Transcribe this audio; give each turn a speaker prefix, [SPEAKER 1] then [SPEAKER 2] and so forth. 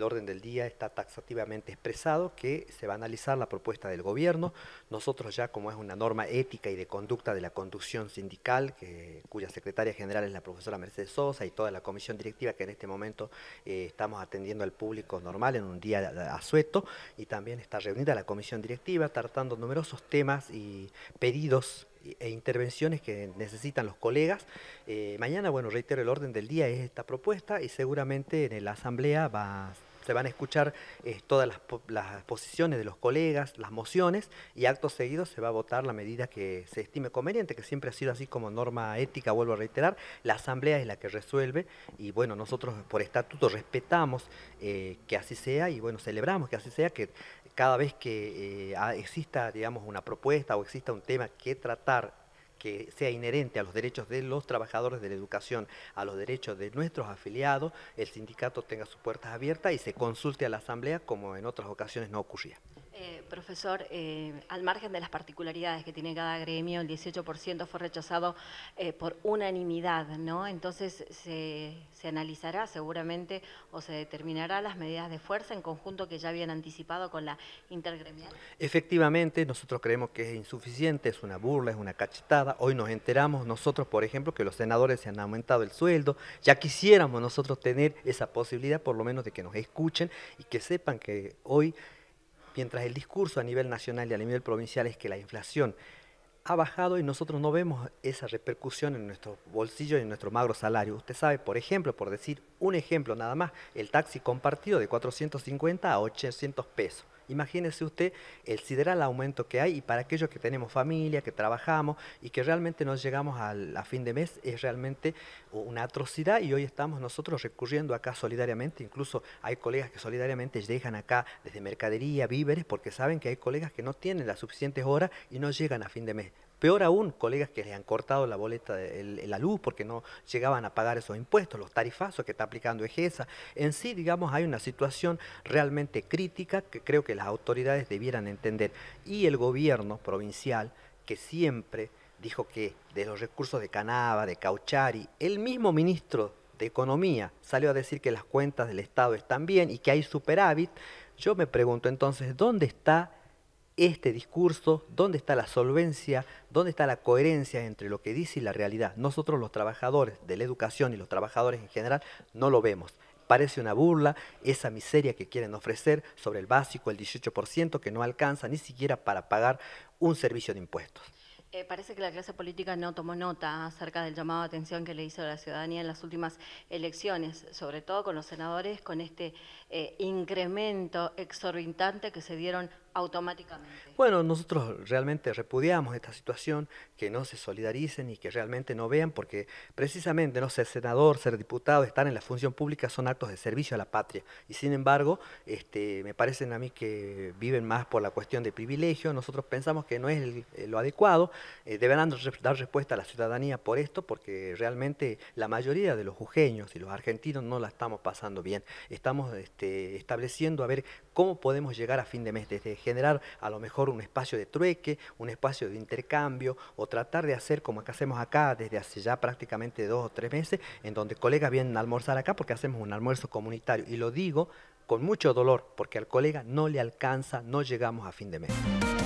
[SPEAKER 1] el orden del día está taxativamente expresado que se va a analizar la propuesta del gobierno. Nosotros ya, como es una norma ética y de conducta de la conducción sindical, cuya secretaria general es la profesora Mercedes Sosa y toda la comisión directiva que en este momento eh, estamos atendiendo al público normal en un día asueto, y también está reunida la comisión directiva tratando numerosos temas y pedidos e intervenciones que necesitan los colegas. Eh, mañana, bueno, reitero, el orden del día es esta propuesta y seguramente en la asamblea va a se van a escuchar eh, todas las, posiciones de los colegas, las mociones, y acto seguido se va a votar la medida que se estime conveniente, que siempre ha sido así como norma ética, vuelvo a reiterar, la asamblea es la que resuelve, y bueno, nosotros por estatuto respetamos eh, que así sea, y bueno, celebramos que así sea, que cada vez que eh, exista, digamos, una propuesta o exista un tema que tratar que sea inherente a los derechos de los trabajadores de la educación, a los derechos de nuestros afiliados, el sindicato tenga sus puertas abiertas y se consulte a la Asamblea como en otras ocasiones no ocurría.
[SPEAKER 2] Eh, profesor, eh, al margen de las particularidades que tiene cada gremio, el 18% fue rechazado eh, por unanimidad, ¿no? Entonces se, se, analizará seguramente o se determinará las medidas de fuerza en conjunto que ya habían anticipado con la intergremial.
[SPEAKER 1] Efectivamente, nosotros creemos que es insuficiente, es una burla, es una cachetada. Hoy nos enteramos nosotros, por ejemplo, que los senadores se han aumentado el sueldo. Ya quisiéramos nosotros tener esa posibilidad, por lo menos, de que nos escuchen y que sepan que hoy mientras el discurso a nivel nacional y a nivel provincial es que la inflación ha bajado y nosotros no vemos esa repercusión en nuestro bolsillo y en nuestro magro salario. Usted sabe, por ejemplo, por decir un ejemplo nada más, el taxi compartido de 450 a 800 pesos. Imagínese usted el sideral aumento que hay y para aquellos que tenemos familia, que trabajamos y que realmente no llegamos a fin de mes, es realmente una atrocidad y hoy estamos nosotros recurriendo acá solidariamente, incluso hay colegas que solidariamente llegan acá desde mercadería, víveres, porque saben que hay colegas que no tienen las suficientes horas y no llegan a fin de mes. Peor aún, colegas que les han cortado la boleta de la luz porque no llegaban a pagar esos impuestos, los tarifazos que está aplicando EGESA. En sí, digamos, hay una situación realmente crítica que creo que las autoridades debieran entender. Y el gobierno provincial, que siempre dijo que de los recursos de Canaba, de Cauchari, el mismo ministro de Economía salió a decir que las cuentas del Estado están bien y que hay superávit, yo me pregunto entonces, ¿dónde está este discurso, dónde está la solvencia, dónde está la coherencia entre lo que dice y la realidad. Nosotros los trabajadores de la educación y los trabajadores en general no lo vemos. Parece una burla esa miseria que quieren ofrecer sobre el básico, el 18%, que no alcanza ni siquiera para pagar un servicio de impuestos.
[SPEAKER 2] Eh, parece que la clase política no tomó nota acerca del llamado de atención que le hizo la ciudadanía en las últimas elecciones, sobre todo con los senadores, con este eh, incremento exorbitante que se dieron automáticamente.
[SPEAKER 1] Bueno, nosotros realmente repudiamos esta situación, que no se solidaricen y que realmente no vean, porque precisamente no ser senador, ser diputado, estar en la función pública son actos de servicio a la patria. Y sin embargo, este, me parecen a mí que viven más por la cuestión de privilegio. Nosotros pensamos que no es eh, lo adecuado. Eh, deberán dar respuesta a la ciudadanía por esto, porque realmente la mayoría de los jujeños y los argentinos no la estamos pasando bien. Estamos este, estableciendo a ver cómo podemos llegar a fin de mes desde generar a lo mejor un espacio de trueque, un espacio de intercambio o tratar de hacer como que hacemos acá desde hace ya prácticamente dos o tres meses, en donde colegas vienen a almorzar acá porque hacemos un almuerzo comunitario. Y lo digo con mucho dolor porque al colega no le alcanza, no llegamos a fin de mes.